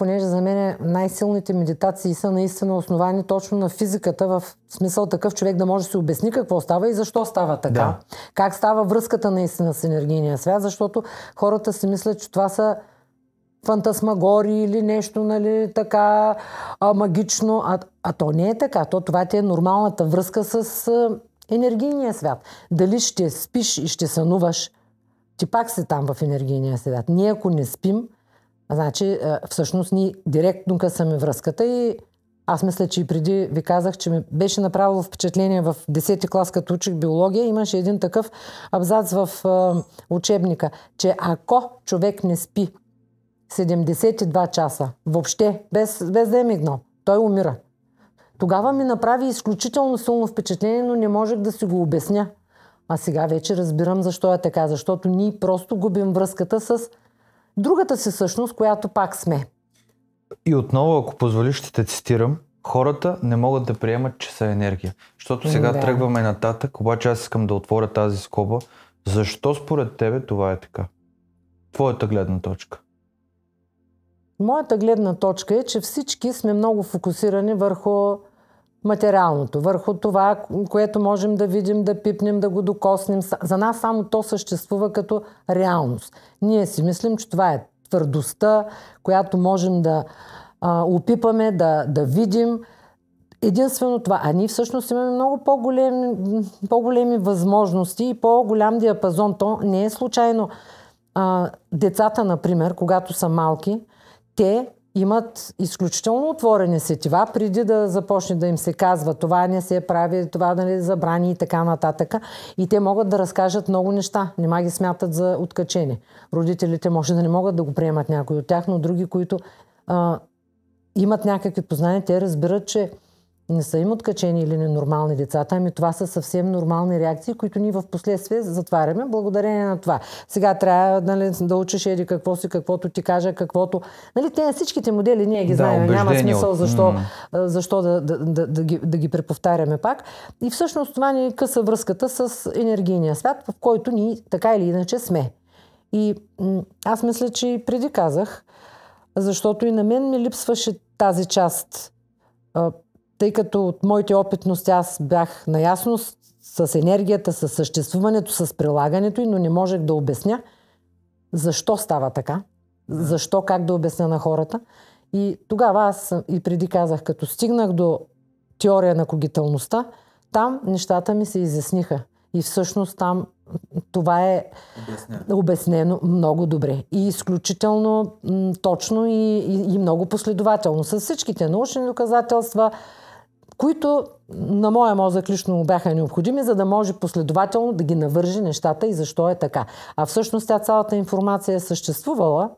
понеже за мен най-силните медитации са наистина основани точно на физиката, в смисъл такъв човек да може да си обясни какво става и защо става така. Да. Как става връзката наистина с енергийния свят, защото хората си мислят, че това са фантасмагори или нещо, нали, така а, магично. А, а то не е така. То, това ти е нормалната връзка с а, енергийния свят. Дали ще спиш и ще сънуваш, ти пак си там в енергийния свят. Ние ако не спим, Значи, е, всъщност ни директно късаме връзката и аз мисля, че и преди ви казах, че ми беше направило впечатление в 10-ти клас, като учих биология, имаше един такъв абзац в е, учебника, че ако човек не спи 72 часа, въобще, без, без да е мигнал, той умира. Тогава ми направи изключително силно впечатление, но не можех да си го обясня. А сега вече разбирам защо е така, защото ние просто губим връзката с другата си същност, която пак сме. И отново, ако позволиш, ще те цитирам. Хората не могат да приемат, че са енергия. Защото сега да. тръгваме нататък, обаче аз искам да отворя тази скоба. Защо според тебе това е така? Твоята гледна точка. Моята гледна точка е, че всички сме много фокусирани върху материалното, върху това, което можем да видим, да пипнем, да го докоснем. За нас само то съществува като реалност. Ние си мислим, че това е твърдостта, която можем да а, опипаме, да, да видим. Единствено това. А ние всъщност имаме много по-големи, по-големи възможности и по-голям диапазон. То не е случайно. А, децата, например, когато са малки, те имат изключително отворени сетива, преди да започне да им се казва това не се прави, това да нали, забрани и така нататък. И те могат да разкажат много неща. Нема ги смятат за откачени. Родителите може да не могат да го приемат някои от тях, но други, които а, имат някакви познания, те разбират, че не са им откачени или ненормални децата, ами това са съвсем нормални реакции, които ние в последствие затваряме благодарение на това. Сега трябва нали, да учиш еди какво си, каквото ти кажа, каквото... Нали, те всичките модели ние ги да, знаем. Няма смисъл защо, mm. защо да, да, да, да, ги, да ги преповтаряме пак. И всъщност това ни къса връзката с енергийния свят, в който ние така или иначе сме. И аз мисля, че и преди казах, защото и на мен ми липсваше тази част тъй като от моите опитности аз бях наясно с енергията, с съществуването, с прилагането и, но не можех да обясня защо става така, защо, как да обясня на хората. И тогава аз и преди казах, като стигнах до теория на когителността, там нещата ми се изясниха. И всъщност там това е обяснено, обяснено много добре. И изключително м, точно и, и, и много последователно. С всичките научни доказателства, които на моя мозък лично бяха необходими, за да може последователно да ги навържи нещата и защо е така. А всъщност тя цялата информация е съществувала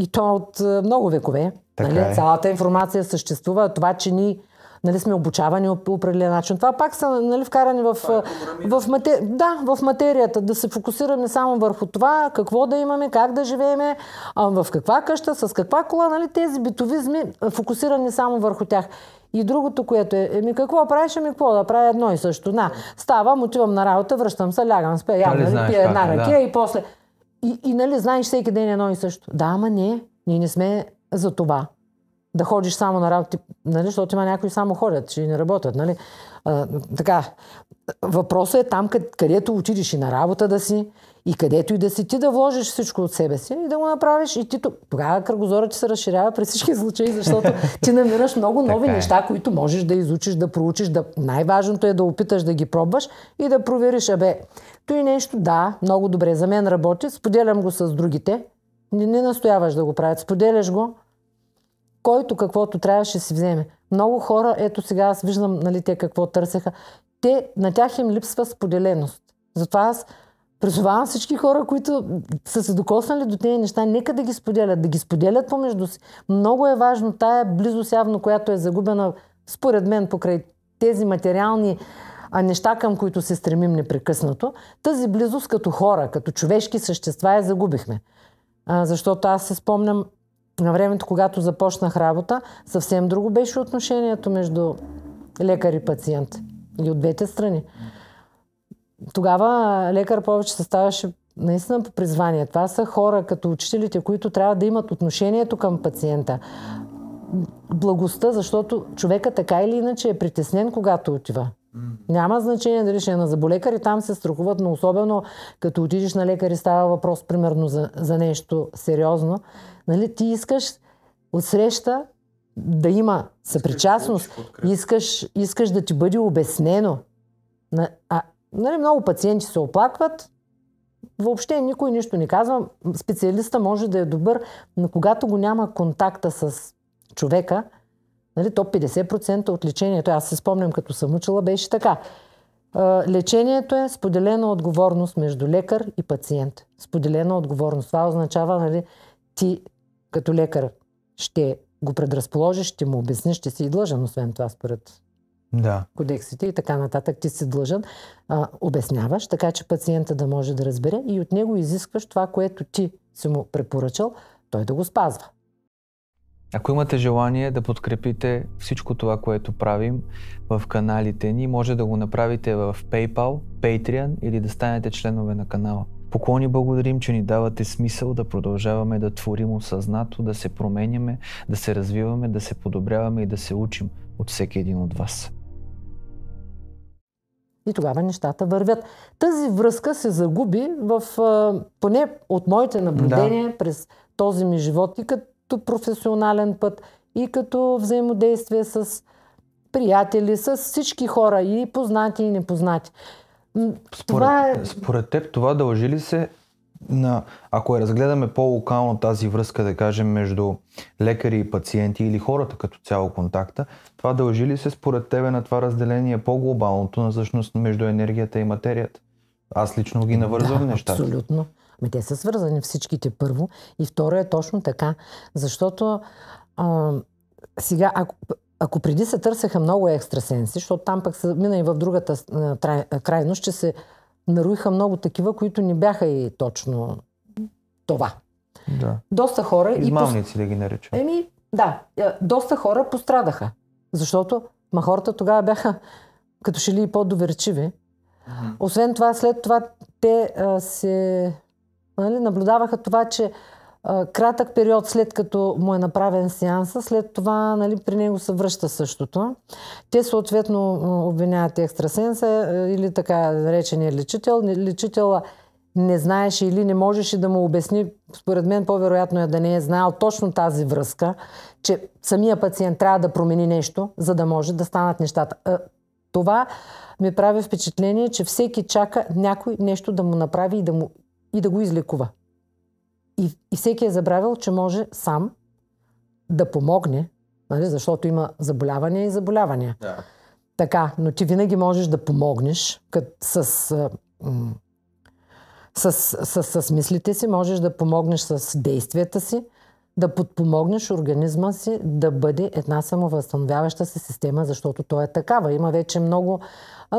и то от е, много векове. Така нали? е. Цялата информация съществува. Това, че ни нали, сме обучавани по определен начин. Това пак са нали, вкарани в, е в, мате... да, в материята, да се фокусираме само върху това, какво да имаме, как да живееме, в каква къща, с каква кола, нали, тези битовизми, фокусирани само върху тях. И другото, което е, еми какво правиш, ми какво да правя едно и също. На, ставам, отивам на работа, връщам се, лягам, спя, ям, нали, нали пия е, една ракия да. и после. И, и, нали, знаеш всеки ден едно и също. Да, ама не, ние не сме за това да ходиш само на работа, нали, защото има някои само ходят, че не работят. Нали. А, така, въпросът е там, където отидеш и на работа да си, и където и да си ти да вложиш всичко от себе си и да го направиш. И ти тогава кръгозора ти се разширява при всички случаи, защото ти намираш много нови така е. неща, които можеш да изучиш, да проучиш. Да... Най-важното е да опиташ да ги пробваш и да провериш. Абе, той нещо, да, много добре, за мен работи, споделям го с другите. Не, не настояваш да го правят, споделяш го който каквото трябваше си вземе. Много хора, ето сега аз виждам нали, те какво търсеха, те, на тях им липсва споделеност. Затова аз призовавам всички хора, които са се докоснали до тези неща, нека да ги споделят, да ги споделят помежду си. Много е важно тая близост явно, която е загубена, според мен, покрай тези материални а неща, към които се стремим непрекъснато, тази близост като хора, като човешки същества я загубихме. А, защото аз се спомням, на времето, когато започнах работа, съвсем друго беше отношението между лекар и пациент. И от двете страни. Тогава лекар повече се ставаше наистина по призвание. Това са хора като учителите, които трябва да имат отношението към пациента. Благостта, защото човека така или иначе е притеснен, когато отива. Няма значение дали ще е на заболекари, там се страхуват, но особено като отидеш на лекари става въпрос примерно за, за нещо сериозно. Нали, ти искаш отсреща да има съпричастност, искаш, искаш да ти бъде обяснено. А, нали, много пациенти се оплакват, въобще никой нищо не казва. Специалиста може да е добър, но когато го няма контакта с човека, Нали, то 50% от лечението, аз се спомням като съм учила, беше така. Лечението е споделена отговорност между лекар и пациент. Споделена отговорност. Това означава, нали, ти като лекар ще го предразположиш, ще му обясниш, ще си и длъжен, освен това според да. кодексите и така нататък. Ти си длъжен. А, обясняваш, така че пациента да може да разбере и от него изискваш това, което ти си му препоръчал, той да го спазва. Ако имате желание да подкрепите всичко това, което правим в каналите ни, може да го направите в PayPal, Patreon или да станете членове на канала. Поклони благодарим, че ни давате смисъл да продължаваме да творим осъзнато, да се променяме, да се развиваме, да се подобряваме и да се учим от всеки един от вас. И тогава нещата вървят. Тази връзка се загуби в, поне от моите наблюдения да. през този ми живот. И като като професионален път, и като взаимодействие с приятели, с всички хора, и познати, и непознати. Според, това е... според теб това дължи ли се на, ако я разгледаме по-локално тази връзка, да кажем, между лекари и пациенти или хората като цяло контакта, това дължи ли се според тебе на това разделение по-глобалното на същност между енергията и материята? Аз лично ги навързвам да, нещата. Абсолютно. Ами, те са свързани всичките първо и второ е точно така, защото а, сега, ако, ако преди се търсеха много екстрасенси, защото там пък са мина и в другата а, крайност, че се наруиха много такива, които не бяха и точно това. Да. Доста хора... Измалници и... да ги наричам. Еми, да. Е, доста хора пострадаха. Защото ма хората тогава бяха като шили и по-доверчиви. Освен това, след това те а, се Нали? Наблюдаваха това, че а, кратък период след като му е направен сеанса, след това нали, при него се връща същото. Те съответно обвиняват екстрасенса е, или така наречения лечител. Лечителът не знаеше или не можеше да му обясни, според мен по-вероятно е да не е знаел точно тази връзка, че самия пациент трябва да промени нещо, за да може да станат нещата. Това ми прави впечатление, че всеки чака някой нещо да му направи и да му и да го излекува. И, и всеки е забравил, че може сам да помогне, нали? защото има заболявания и заболявания. Да. Така, но ти винаги можеш да помогнеш кът, с с, с, с, с мислите си, можеш да помогнеш с действията си, да подпомогнеш организма си да бъде една самовъзстановяваща се система, защото той е такава. Има вече много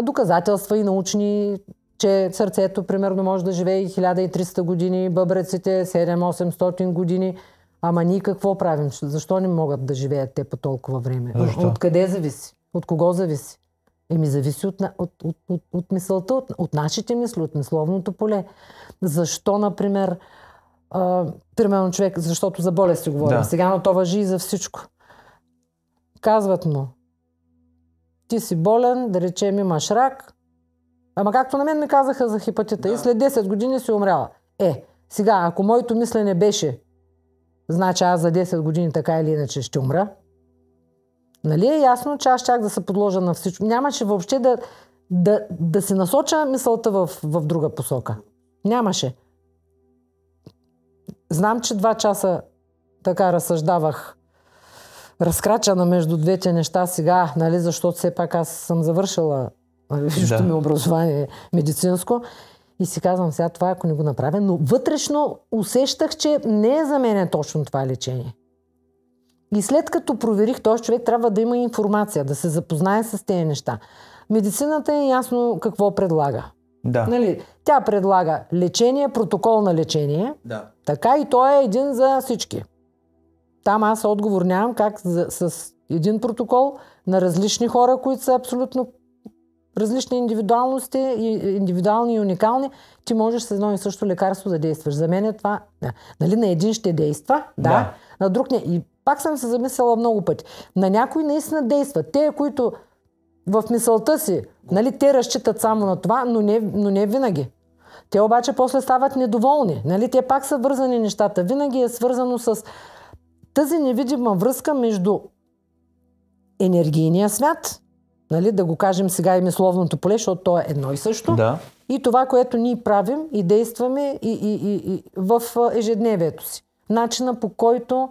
доказателства и научни че сърцето, примерно, може да живее и 1300 години, бъбреците 7-800 години. Ама ние какво правим? Защо не могат да живеят те по толкова време? Защо? От къде зависи? От кого зависи? Еми, зависи от, от, от, от, от мисълта, от, от нашите мисли, от мисловното поле. Защо, например, а, примерно човек, защото за болест си говорим да. сега, но то въжи и за всичко. Казват му, ти си болен, да речем имаш рак, Ама както на мен ми казаха за хепатита да. и след 10 години си умряла. Е, сега, ако моето мислене беше, значи аз за 10 години така или иначе ще умра, нали е ясно, че аз чак да се подложа на всичко. Нямаше въобще да, да, да се насоча мисълта в, в друга посока. Нямаше. Знам, че два часа така разсъждавах разкрачана между двете неща сега, нали, защото все пак аз съм завършила Нали, висшето да. ми образование е медицинско. И си казвам сега това, ако не го направя, но вътрешно усещах, че не е за мен точно това лечение. И след като проверих, този човек трябва да има информация, да се запознае с тези неща. Медицината е ясно какво предлага. Да. Нали, тя предлага лечение, протокол на лечение. Да. Така и той е един за всички. Там аз отговор нямам как за, с един протокол на различни хора, които са абсолютно различни индивидуалности, индивидуални и уникални, ти можеш с едно и също лекарство да действаш. За мен е това, да. нали, на един ще действа, да, да, на друг не. И пак съм се замисляла много пъти. На някой наистина действа. Те, които в мисълта си, нали, те разчитат само на това, но не, но не винаги. Те обаче после стават недоволни. Нали? Те пак са вързани нещата. Винаги е свързано с тази невидима връзка между енергийния свят нали, да го кажем сега имисловното поле, защото то е едно и също. Да. И това, което ние правим и действаме и, и, и, и в ежедневието си. Начина по който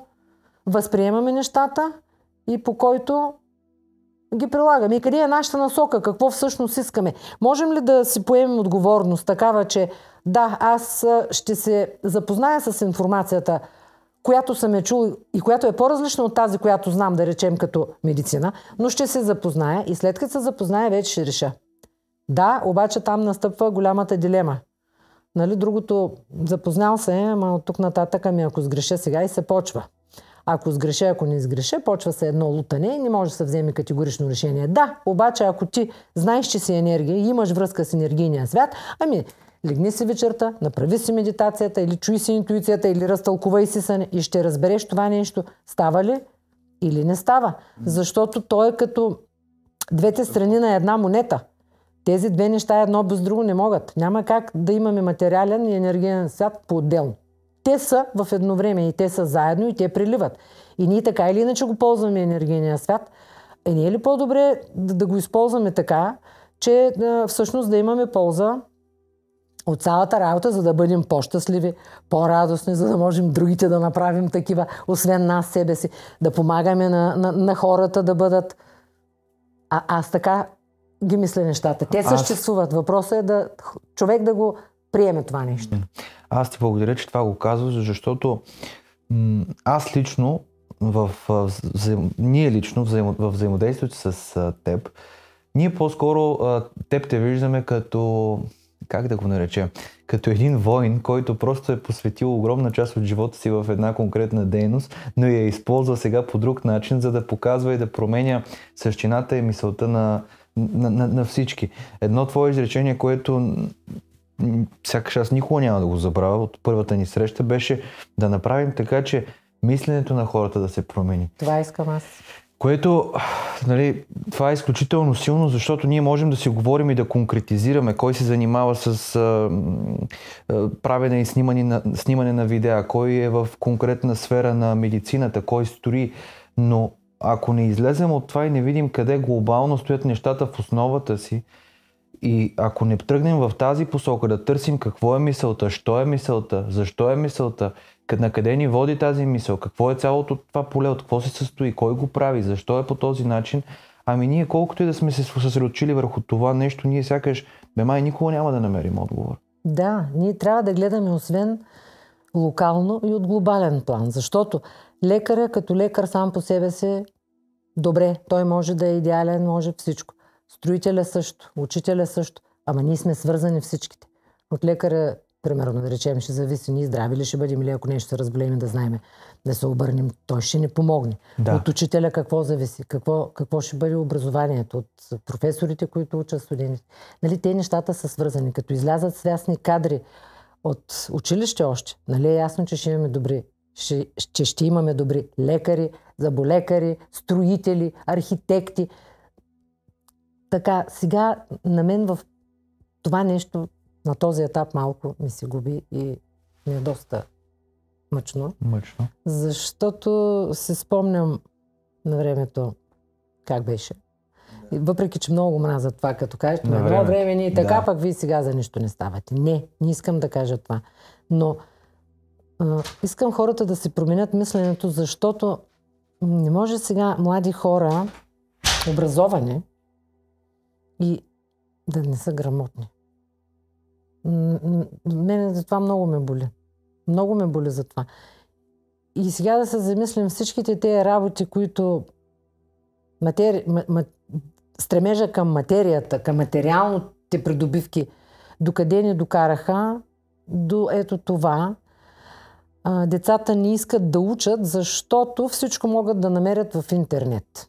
възприемаме нещата и по който ги прилагаме. И къде е нашата насока? Какво всъщност искаме? Можем ли да си поемем отговорност такава, че да, аз ще се запозная с информацията, която съм я чул и която е по-различна от тази, която знам да речем като медицина, но ще се запозная и след като се запозная, вече ще реша. Да, обаче там настъпва голямата дилема. Нали, другото, запознал се, ама от тук нататък, ами ако сгреша сега и се почва. Ако сгреша, ако не сгреша, почва се едно лутане и не може да се вземе категорично решение. Да, обаче ако ти знаеш, че си енергия и имаш връзка с енергийния свят, ами легни си вечерта, направи си медитацията или чуй си интуицията или разтълкувай си сън и ще разбереш това нещо става ли или не става. Защото той е като двете страни на една монета. Тези две неща едно без друго не могат. Няма как да имаме материален и енергиен свят по-отделно. Те са в едно време и те са заедно и те приливат. И ние така или иначе го ползваме енергийния свят. Е не е ли по-добре да, да го използваме така, че да, всъщност да имаме полза от цялата работа, за да бъдем по-щастливи, по-радостни, за да можем другите да направим такива, освен нас, себе си, да помагаме на, на, на хората да бъдат. А, аз така ги мисля нещата. Те съществуват. Аз... Въпросът е да човек да го приеме това нещо. Аз ти благодаря, че това го казваш, защото м- аз лично, в, в, взаим... ние лично в взаимодействието с а, теб, ние по-скоро а, теб те виждаме като как да го нарече? като един воин, който просто е посветил огромна част от живота си в една конкретна дейност, но я използва сега по друг начин, за да показва и да променя същината и мисълта на, на, на, на всички. Едно твое изречение, което сякаш аз никога няма да го забравя от първата ни среща, беше да направим така, че мисленето на хората да се промени. Това искам аз. Което, нали, това е изключително силно, защото ние можем да си говорим и да конкретизираме кой се занимава с а, а, правене и снимане на, снимане на видеа, кой е в конкретна сфера на медицината, кой строи, но ако не излезем от това и не видим къде глобално стоят нещата в основата си, и ако не тръгнем в тази посока да търсим какво е мисълта, що е мисълта, защо е мисълта, на къде ни води тази мисъл, какво е цялото това поле, от какво се състои, кой го прави, защо е по този начин. Ами ние колкото и да сме се съсредоточили върху това нещо, ние сякаш, бе май, никога няма да намерим отговор. Да, ние трябва да гледаме освен локално и от глобален план, защото лекаря като лекар сам по себе си, добре, той може да е идеален, може всичко. Строителя също, учителя също, ама ние сме свързани всичките. От лекаря примерно да речем, ще зависи ни здрави ли ще бъдем или ако нещо се разболеем да знаем да се обърнем, той ще ни помогне. Да. От учителя какво зависи, какво, какво ще бъде образованието, от професорите, които учат студентите. Нали, те нещата са свързани. Като излязат свясни кадри от училище още, нали е ясно, че ще имаме добри ще, ще имаме добри лекари, заболекари, строители, архитекти. Така, сега на мен в това нещо на този етап малко ми се губи и ми е доста мъчно. Мъчно. Защото се спомням на времето как беше. И Въпреки, че много мраза това, като кажеш, на едно време, ни така, да. пък вие сега за нищо не ставате. Не, не искам да кажа това. Но а, искам хората да си променят мисленето, защото не може сега млади хора, образовани и да не са грамотни. Мене за това много ме боли. Много ме боли за това. И сега да се замислим всичките тези работи, които матери... ма... стремежа към материята, към материалните придобивки, докъде ни докараха, до ето това. А, децата не искат да учат, защото всичко могат да намерят в интернет.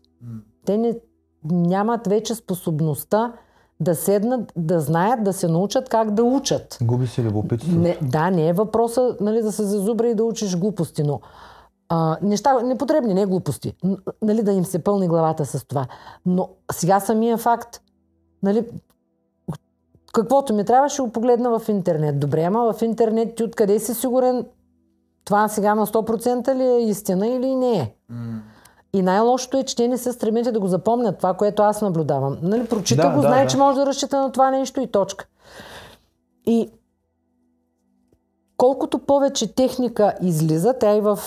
Те не, нямат вече способността да седнат, да знаят, да се научат как да учат. Губи си любопитството. Не, да, не е въпроса нали, да се зазубри и да учиш глупости, но а, неща непотребни, не глупости. Нали, да им се пълни главата с това. Но сега самия факт, нали, каквото ми трябва, ще го погледна в интернет. Добре, ама в интернет ти откъде си сигурен това сега на 100% ли е истина или не е? Mm. И най-лошото е, че те не се стремите да го запомнят това, което аз наблюдавам. Нали, прочита да, го, да, знае, да. че може да разчита на това нещо и точка. И колкото повече техника излиза, тя и в,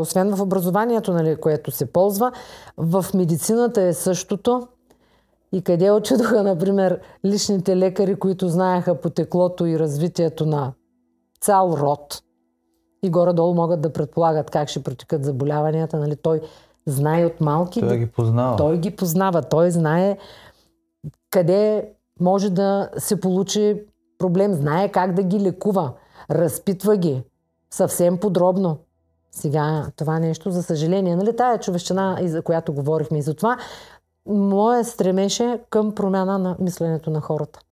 освен в образованието, нали, което се ползва, в медицината е същото. И къде отидоха, например, личните лекари, които знаеха потеклото и развитието на цял род и горе-долу могат да предполагат как ще протекат заболяванията. Нали? Той знае от малки. Той ги познава. Той ги познава. Той знае къде може да се получи проблем. Знае как да ги лекува. Разпитва ги съвсем подробно. Сега това нещо, за съжаление, нали, тая човещина, за която говорихме и за това, моя стремеше към промяна на мисленето на хората.